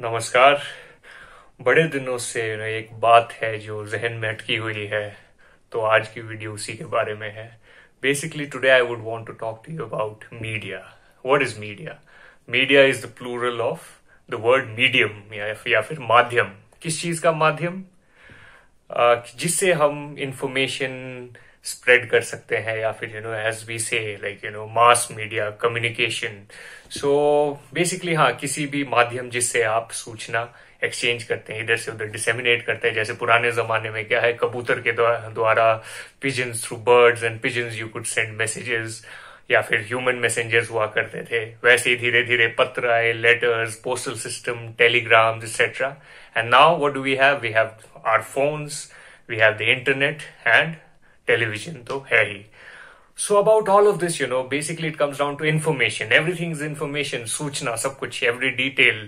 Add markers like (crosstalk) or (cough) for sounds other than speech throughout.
नमस्कार बड़े दिनों से एक बात है जो जहन में अटकी हुई है तो आज की वीडियो उसी के बारे में है basically today I would want to talk to you about media what is media media is the plural of the word medium या फिर माध्यम किस चीज का माध्यम जिससे हम इंफॉर्मेशन स्प्रेड कर सकते हैं या फिर you know as we say like you know mass media communication so basically हाँ किसी भी माध्यम जिससे आप सूचना एक्सचेंज करते हैं इधर से उधर डिसेमिनेट करते हैं जैसे पुराने जमाने में क्या है कबूतर के द्वारा pigeons through birds and pigeons you could send messages या फिर ह्यूमन मैसेजर्स हुआ करते थे वैसे ही धीरे धीरे पत्र आए letters postal system telegram etcetera and now what do we have we have our phones we have the internet and television तो है ही so about all of this you know basically it comes down to information everything is information सूचना सब कुछ every detail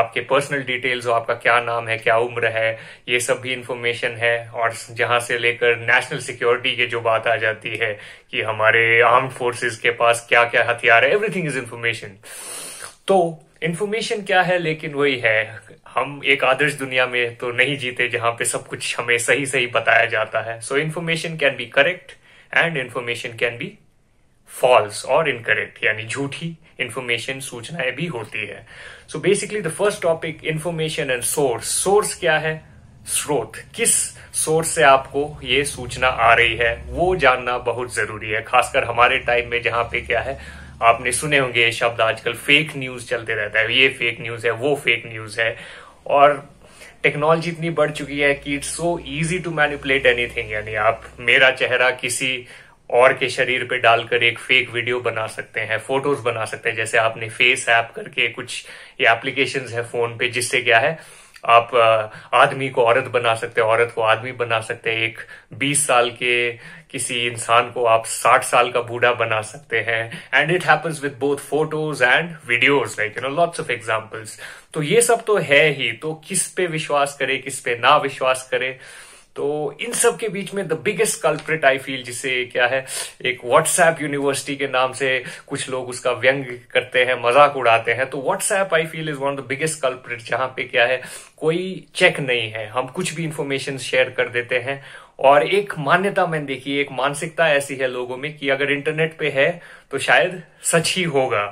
आपके personal details और आपका क्या नाम है क्या उम्र है ये सब भी इन्फॉर्मेशन है और जहां से लेकर नेशनल सिक्योरिटी की जो बात आ जाती है कि हमारे आर्म फोर्सेस के पास क्या क्या हथियार है एवरीथिंग इज इन्फॉर्मेशन तो इन्फॉर्मेशन क्या है लेकिन वही है हम एक आदर्श दुनिया में तो नहीं जीते जहां पे सब कुछ हमें सही सही बताया जाता है so information can be correct and information can be false और इनकरेक्ट यानी झूठी इन्फॉर्मेशन सूचनाएं भी होती है so basically the first topic information and source source क्या है स्रोत किस सोर्स से आपको ये सूचना आ रही है वो जानना बहुत जरूरी है खासकर हमारे टाइम में जहां पे क्या है आपने सुने होंगे ये शब्द आजकल फेक न्यूज चलते रहता है ये फेक न्यूज है वो फेक न्यूज है और टेक्नोलॉजी इतनी बढ़ चुकी है कि it's so easy to manipulate anything यानी आप मेरा चेहरा किसी और के शरीर पे डालकर एक फेक वीडियो बना सकते हैं फोटोज बना सकते हैं जैसे आपने फेस ऐप करके कुछ ये एप्लीकेशन है फोन पे जिससे क्या है आप आदमी को औरत बना सकते हैं औरत को आदमी बना सकते हैं एक 20 साल के किसी इंसान को आप 60 साल का बूढ़ा बना सकते हैं and it happens with both photos and videos like you know lots of examples तो ये सब तो है ही तो किस पे विश्वास करे किस पे ना विश्वास करे तो इन सब के बीच में the biggest culprit I feel जिसे क्या है एक व्हाट्सएप यूनिवर्सिटी के नाम से कुछ लोग उसका व्यंग करते हैं मजाक उड़ाते हैं तो WhatsApp I feel is one of the biggest culprit जहां पे क्या है कोई चेक नहीं है हम कुछ भी इंफॉर्मेशन शेयर कर देते हैं और एक मान्यता मैंने देखी एक मानसिकता ऐसी है लोगों में कि अगर इंटरनेट पे है तो शायद सच ही होगा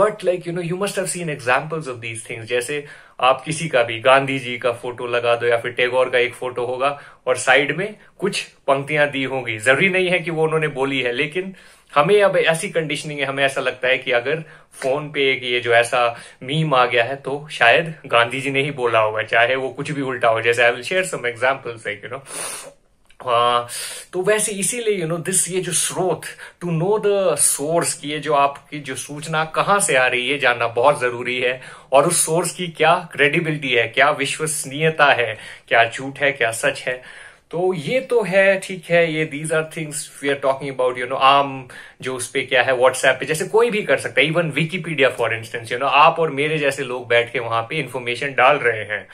but like you know you must have seen examples of these things जैसे आप किसी का भी गांधी जी का फोटो लगा दो या फिर टेगोर का एक फोटो होगा और साइड में कुछ पंक्तियां दी होंगी जरूरी नहीं है कि वो उन्होंने बोली है लेकिन हमें अब ऐसी कंडीशनिंग है हमें ऐसा लगता है कि अगर फोन पे ये जो ऐसा मीम आ गया है तो शायद गांधी जी ने ही बोला होगा चाहे वो कुछ भी उल्टा हो जैसे I will share some examples है यू नो Uh, तो वैसे इसीलिए यू नो दिस ये जो स्रोत टू नो द सोर्स की ये जो आपकी जो सूचना कहाँ से आ रही है जानना बहुत जरूरी है और उस सोर्स की क्या क्रेडिबिलिटी है क्या विश्वसनीयता है क्या झूठ है क्या सच है तो ये तो है ठीक है ये these are things we are talking about you know um जो उस पर क्या है व्हाट्सएप पे जैसे कोई भी कर सकता है even Wikipedia for instance you know आप और मेरे जैसे लोग बैठ के वहां पे इन्फॉर्मेशन डाल रहे हैं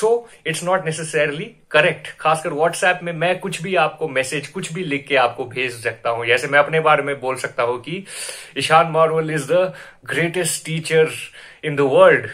so it's not necessarily correct खासकर व्हाट्सएप में मैं कुछ भी आपको मैसेज कुछ भी लिख के आपको भेज सकता हूं जैसे मैं अपने बारे में बोल सकता हूं कि Ishaan Marvel is the greatest teacher in the world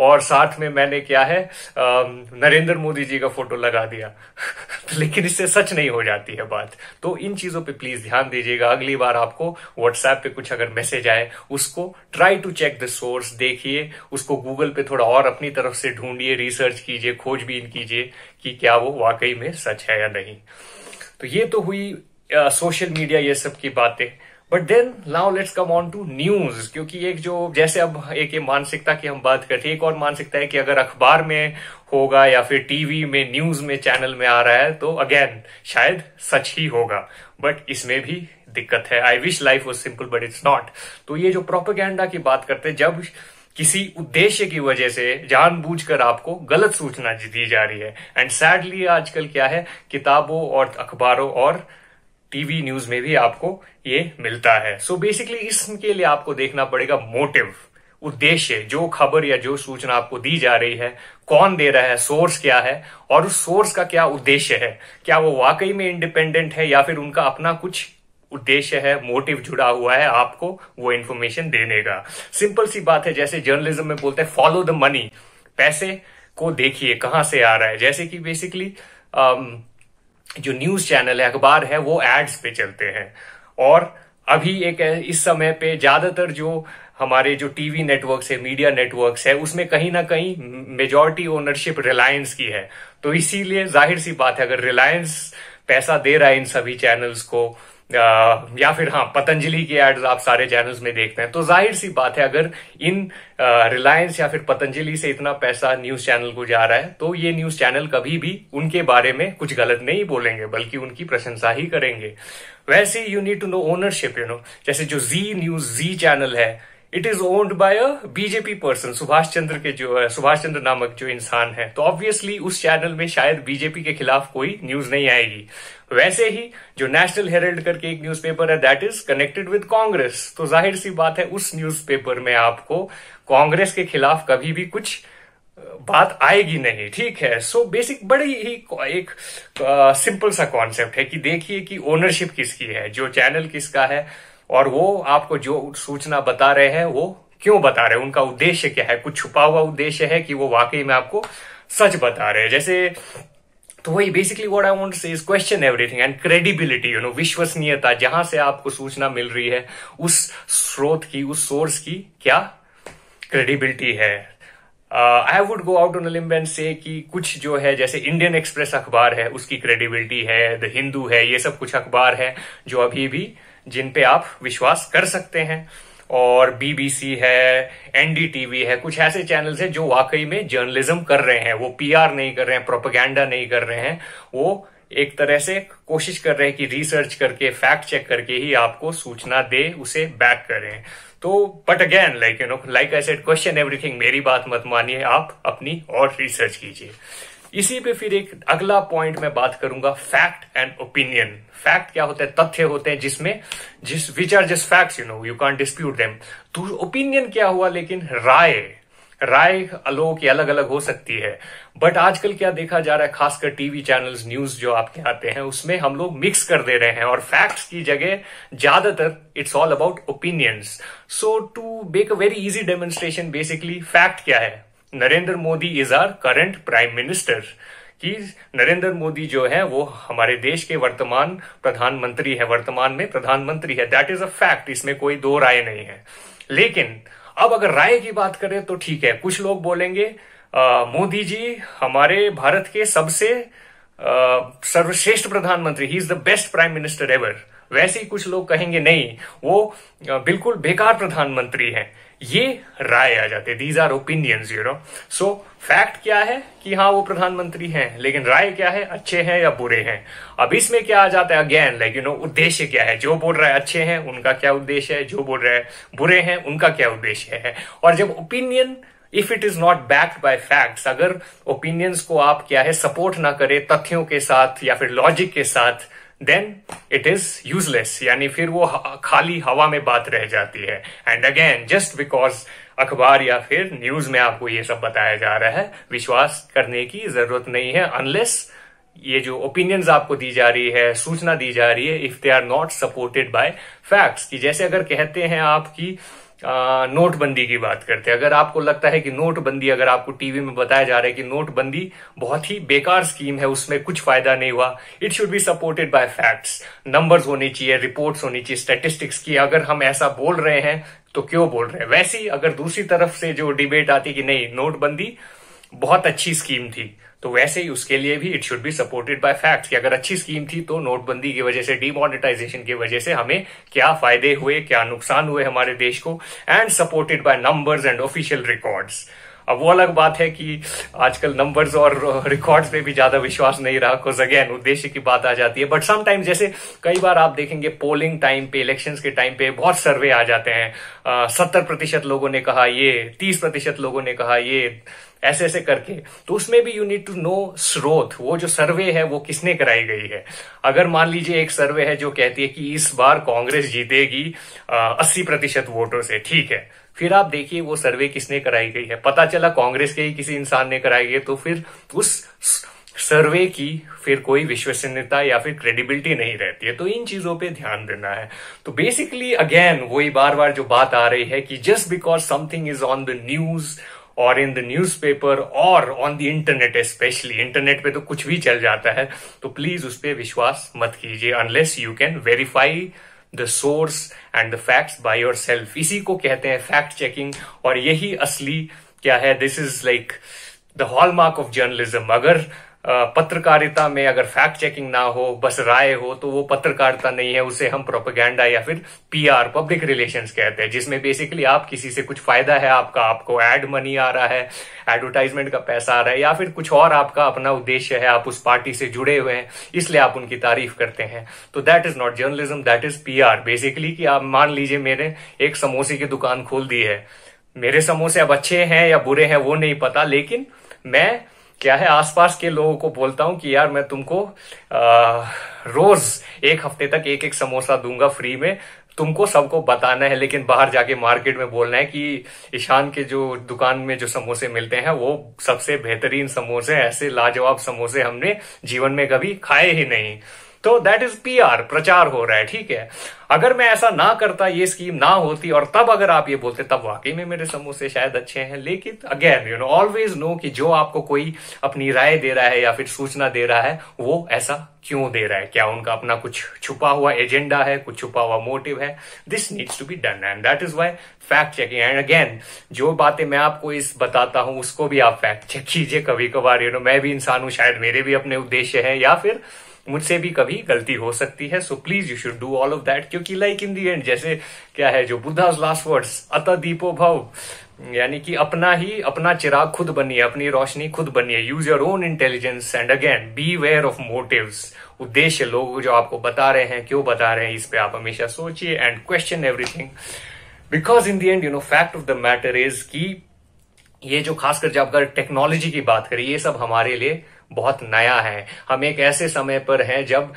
और साथ में मैंने क्या है नरेंद्र मोदी जी का फोटो लगा दिया (laughs) लेकिन इससे सच नहीं हो जाती है बात तो इन चीजों पे प्लीज ध्यान दीजिएगा अगली बार आपको व्हाट्सएप पे कुछ अगर मैसेज आए उसको try to check the source देखिए उसको गूगल पे थोड़ा और अपनी तरफ से ढूंढिए रिसर्च कीजिए खोजबीन कीजिए कि क्या वो वाकई में सच है या नहीं तो ये तो हुई सोशल मीडिया ये सब की बातें but then now let's come on to news क्योंकि एक जो जैसे अब एक मानसिकता की हम बात करते हैं एक और मानसिकता है कि अगर अखबार में होगा या फिर टीवी में न्यूज में चैनल में आ रहा है तो अगेन शायद सच ही होगा बट इसमें भी दिक्कत है I wish life was simple but it's not तो ये जो प्रोपोगेंडा की बात करते हैं जब किसी उद्देश्य की वजह से जानबूझकर आपको गलत सूचना दी जा रही है एंड सैडली आजकल क्या है किताबों और अखबारों और टीवी न्यूज में भी आपको ये मिलता है सो so बेसिकली इसके लिए आपको देखना पड़ेगा मोटिव उद्देश्य जो खबर या जो सूचना आपको दी जा रही है कौन दे रहा है सोर्स क्या है और उस सोर्स का क्या उद्देश्य है क्या वो वाकई में इंडिपेंडेंट है या फिर उनका अपना कुछ उद्देश्य है मोटिव जुड़ा हुआ है आपको वो इन्फॉर्मेशन देने का सिंपल सी बात है जैसे जर्नलिज्म में बोलते हैं फॉलो द मनी पैसे को देखिए कहां से आ रहा है जैसे कि बेसिकली जो न्यूज चैनल है अखबार है वो एड्स पे चलते हैं और अभी एक इस समय पे ज्यादातर जो हमारे जो टीवी नेटवर्क्स है मीडिया नेटवर्क्स है उसमें कहीं ना कहीं मेजोरिटी ओनरशिप रिलायंस की है तो इसीलिए जाहिर सी बात है अगर रिलायंस पैसा दे रहा है इन सभी चैनल्स को या फिर हाँ पतंजलि के एड्स आप सारे चैनल्स में देखते हैं तो जाहिर सी बात है अगर इन रिलायंस या फिर पतंजलि से इतना पैसा न्यूज चैनल को जा रहा है तो ये न्यूज चैनल कभी भी उनके बारे में कुछ गलत नहीं बोलेंगे बल्कि उनकी प्रशंसा ही करेंगे वैसे you need to know ownership you know जैसे जो जी न्यूज जी चैनल है it is owned by a BJP person Subhash Chandra के जो है सुभाष चंद्र नामक जो इंसान है तो ऑब्वियसली उस चैनल में शायद बीजेपी के खिलाफ कोई न्यूज नहीं आएगी वैसे ही जो नेशनल हेराल्ड करके एक न्यूज़पेपर है that is connected with Congress तो जाहिर सी बात है उस न्यूज़पेपर में आपको कांग्रेस के खिलाफ कभी भी कुछ बात आएगी नहीं ठीक है सो so, बेसिक बड़ी ही एक सिंपल सा कॉन्सेप्ट है कि देखिए कि ओनरशिप किसकी है जो चैनल किसका है और वो आपको जो सूचना बता रहे हैं वो क्यों बता रहे हैं उनका उद्देश्य क्या है कुछ छुपा हुआ उद्देश्य है कि वो वाकई में आपको सच बता रहे हैं जैसे तो वही basically what I want say question everything and credibility you know विश्वसनीयता जहां से आपको सूचना मिल रही है उस स्रोत की उस सोर्स की क्या क्रेडिबिलिटी है I would go out on limb say कि कुछ जो है जैसे इंडियन एक्सप्रेस अखबार है उसकी क्रेडिबिलिटी है द हिंदू है ये सब कुछ अखबार है जो अभी भी uh, जिन पे आप विश्वास कर सकते हैं और बीबीसी है एनडीटीवी है कुछ ऐसे चैनल्स हैं जो वाकई में जर्नलिज्म कर रहे हैं वो पीआर नहीं कर रहे हैं प्रोपेगेंडा नहीं कर रहे हैं वो एक तरह से कोशिश कर रहे हैं कि रिसर्च करके फैक्ट चेक करके ही आपको सूचना दे उसे बैक करें तो but again like you know like I said question everything मेरी बात मत मानिए आप अपनी और रिसर्च कीजिए इसी पे फिर एक अगला पॉइंट मैं बात करूंगा फैक्ट एंड ओपिनियन फैक्ट क्या होता है तथ्य होते हैं जिसमें जिस which are just fact you know you can dispute them तो ओपिनियन क्या हुआ लेकिन राय राय लोगों की अलग अलग हो सकती है बट आजकल क्या देखा जा रहा है खासकर टीवी चैनल्स न्यूज जो आपके आते हैं उसमें हम लोग मिक्स कर दे रहे हैं और फैक्ट्स की जगह ज्यादातर it's all about opinions so to make a very easy demonstration basically fact क्या है Narendra Modi is our current prime minister कि नरेंद्र मोदी जो है वो हमारे देश के वर्तमान प्रधानमंत्री है वर्तमान में प्रधानमंत्री है दैट इज अ फैक्ट इसमें कोई दो राय नहीं है लेकिन अब अगर राय की बात करें तो ठीक है कुछ लोग बोलेंगे मोदी जी हमारे भारत के सबसे सर्वश्रेष्ठ प्रधानमंत्री he is the best prime minister ever वैसे ही कुछ लोग कहेंगे नहीं वो बिल्कुल बेकार प्रधानमंत्री है ये राय आ जाते these are opinions you know so fact क्या है कि हाँ वो प्रधानमंत्री हैं लेकिन राय क्या है अच्छे हैं या बुरे हैं अब इसमें क्या आ जाता है अगेन लाइक यू नो उद्देश्य क्या है जो बोल रहा है अच्छे हैं उनका क्या उद्देश्य है जो बोल रहा है बुरे हैं उनका क्या उद्देश्य है और जब opinion if it is not backed by facts अगर ओपिनियंस को आप क्या है सपोर्ट ना करें तथ्यों के साथ या फिर लॉजिक के साथ देन इट इज यूजलेस यानी फिर वो खाली हवा में बात रह जाती है एंड अगेन जस्ट बिकॉज अखबार या फिर न्यूज में आपको ये सब बताया जा रहा है विश्वास करने की जरूरत नहीं है अनलेस ये जो ओपिनियंस आपको दी जा रही है सूचना दी जा रही है if they are not supported by facts कि जैसे अगर कहते हैं आपकी नोटबंदी की बात करते हैं अगर आपको लगता है कि नोटबंदी अगर आपको टीवी में बताया जा रहा है कि नोटबंदी बहुत ही बेकार स्कीम है उसमें कुछ फायदा नहीं हुआ it should be supported by facts numbers होने चाहिए रिपोर्ट्स होनी चाहिए स्टेटिस्टिक्स की अगर हम ऐसा बोल रहे हैं तो क्यों बोल रहे हैं वैसे ही अगर दूसरी तरफ से जो डिबेट आती कि नहीं नोटबंदी बहुत अच्छी स्कीम थी तो वैसे ही उसके लिए भी it should be supported by facts कि अगर अच्छी स्कीम थी तो नोटबंदी की वजह से डिमोनेटाइजेशन की वजह से हमें क्या फायदे हुए क्या नुकसान हुए हमारे देश को and supported by numbers and official records अब वो अलग बात है कि आजकल नंबर्स और रिकॉर्ड्स पे भी ज्यादा विश्वास नहीं रहा बिकॉज अगेन उद्देश्य की बात आ जाती है बट समाइम जैसे कई बार आप देखेंगे पोलिंग टाइम पे इलेक्शंस के टाइम पे बहुत सर्वे आ जाते हैं सत्तर प्रतिशत लोगों ने कहा ये तीस प्रतिशत लोगों ने कहा ये ऐसे ऐसे करके तो उसमें भी यू नीड टू नो स्रोत वो जो सर्वे है वो किसने कराई गई है अगर मान लीजिए एक सर्वे है जो कहती है कि इस बार कांग्रेस जीतेगी अस्सी प्रतिशत वोटों से ठीक है फिर आप देखिए वो सर्वे किसने कराई गई है पता चला कांग्रेस के ही किसी इंसान ने कराई है तो फिर उस सर्वे की फिर कोई विश्वसनीयता या फिर क्रेडिबिलिटी नहीं रहती है तो इन चीजों पे ध्यान देना है तो बेसिकली अगेन वही बार बार जो बात आ रही है कि just because something is on the news और इन द न्यूज पेपर और on the internet specially internet पे तो कुछ भी चल जाता है तो प्लीज उस पर विश्वास मत कीजिए unless you can verify the source and the facts by yourself इसी को कहते हैं फैक्ट चेकिंग और यही असली क्या है this is like the hallmark of journalism अगर पत्रकारिता में अगर फैक्ट चेकिंग ना हो बस राय हो तो वो पत्रकारिता नहीं है उसे हम प्रोपेगेंडा या फिर पीआर पब्लिक रिलेशंस कहते हैं जिसमें बेसिकली आप किसी से कुछ फायदा है आपका आपको एड मनी आ रहा है एडवर्टाइजमेंट का पैसा आ रहा है या फिर कुछ और आपका अपना उद्देश्य है आप उस पार्टी से जुड़े हुए हैं इसलिए आप उनकी तारीफ करते हैं तो that is not journalism that is P basically कि आप मान लीजिए मेरे एक समोसे की दुकान खोल दी है मेरे समोसे अब अच्छे हैं या बुरे हैं वो नहीं पता लेकिन मैं क्या है आसपास के लोगों को बोलता हूं कि यार मैं तुमको आ, रोज एक हफ्ते तक एक एक समोसा दूंगा फ्री में तुमको सबको बताना है लेकिन बाहर जाके मार्केट में बोलना है कि ईशान के जो दुकान में जो समोसे मिलते हैं वो सबसे बेहतरीन समोसे ऐसे लाजवाब समोसे हमने जीवन में कभी खाए ही नहीं तो दैट इज पी प्रचार हो रहा है ठीक है अगर मैं ऐसा ना करता ये स्कीम ना होती और तब अगर आप ये बोलते तब वाकई में मेरे समोसे शायद अच्छे हैं लेकिन again you know always know कि जो आपको कोई अपनी राय दे रहा है या फिर सूचना दे रहा है वो ऐसा क्यों दे रहा है क्या उनका अपना कुछ छुपा हुआ एजेंडा है कुछ छुपा हुआ मोटिव है this needs to be done and that is why fact checking and again जो बातें मैं आपको इस बताता हूं उसको भी आप फैक्ट चेक कीजिए कभी कभार यू नो मैं भी इंसान हूं शायद मेरे भी अपने उद्देश्य है या फिर मुझसे भी कभी गलती हो सकती है so please you should do all of that क्योंकि लाइक इन दी एंड जैसे क्या है जो बुद्धाज लास्ट वर्ड्स अत दीपो भव यानी कि अपना ही अपना चिराग खुद बनिए अपनी रोशनी खुद बनिए use your own intelligence and again beware of motive उद्देश्य लोग जो आपको बता रहे हैं क्यों बता रहे हैं इस पे आप हमेशा सोचिए and question everything because in the end you know fact of the matter is की ये जो खासकर जब अगर टेक्नोलॉजी की बात करिए ये सब हमारे लिए बहुत नया है हम एक ऐसे समय पर हैं जब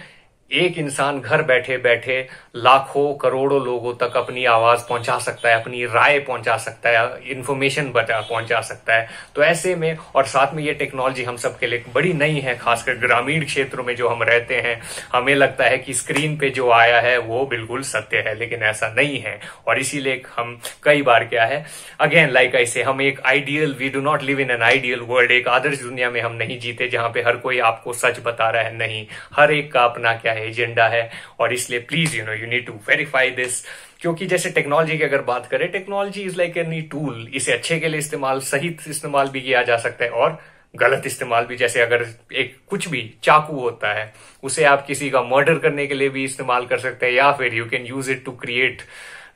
एक इंसान घर बैठे बैठे लाखों करोड़ों लोगों तक अपनी आवाज पहुंचा सकता है अपनी राय पहुंचा सकता है इन्फॉर्मेशन पहुंचा सकता है तो ऐसे में और साथ में ये टेक्नोलॉजी हम सबके लिए बड़ी नई है खासकर ग्रामीण क्षेत्रों में जो हम रहते हैं हमें लगता है कि स्क्रीन पे जो आया है वो बिल्कुल सत्य है लेकिन ऐसा नहीं है और इसीलिए हम कई बार क्या है अगेन लाइक आई से हम एक ideal we do not live in an ideal world एक आदर्श दुनिया में हम नहीं जीते जहां पे हर कोई आपको सच बता रहा है नहीं हर एक का अपना क्या है एजेंडा है और इसलिए please you know you need to verify this क्योंकि जैसे टेक्नोलॉजी की अगर बात करें technology is like any tool इसे अच्छे के लिए इस्तेमाल सही इस्तेमाल भी किया जा सकता है और गलत इस्तेमाल भी जैसे अगर एक कुछ भी चाकू होता है उसे आप किसी का मर्डर करने के लिए भी इस्तेमाल कर सकते हैं या फिर you can use it to create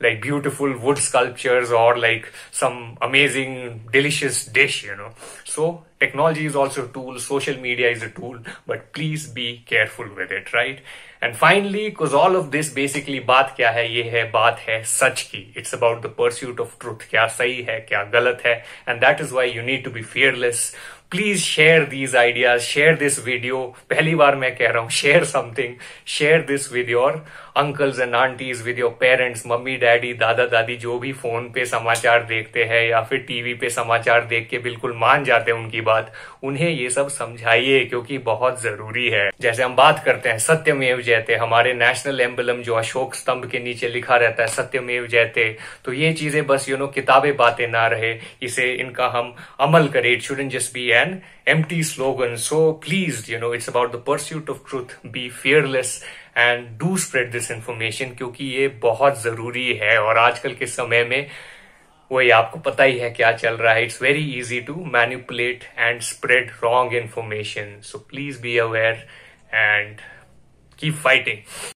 like beautiful wood sculptures और like some amazing delicious dish you know so technology is also tool social media is a tool but please be careful with it right and finally because all of this basically बात क्या है ये है बात है सच की it's about the pursuit of truth क्या सही है क्या गलत है and that is Y you need to be fearless please share these ideas share this video पहली बार मैं कह रहा हूँ share something share this with your uncles and aunties with your parents mummy daddy दादा दादी जो भी फोन पे समाचार देखते हैं या फिर टीवी पे समाचार देख के बिल्कुल मान जाते हैं उनकी बात उन्हें ये सब समझाइए क्योंकि बहुत जरूरी है जैसे हम बात करते हैं सत्यमेव जयते हमारे नेशनल एम्बलम जो अशोक स्तंभ के नीचे लिखा रहता है सत्यमेव जयते तो ये चीजें बस यू नो किताबें बातें ना रहे इसे इनका हम अमल करें it shouldn't just be an empty slogan. So please, you know, it's about the pursuit of truth. Be fearless and do spread this information क्योंकि ये बहुत जरूरी है और आजकल के समय में वही आपको पता ही है क्या चल रहा है it's very easy to manipulate and spread wrong information so please be aware and keep fighting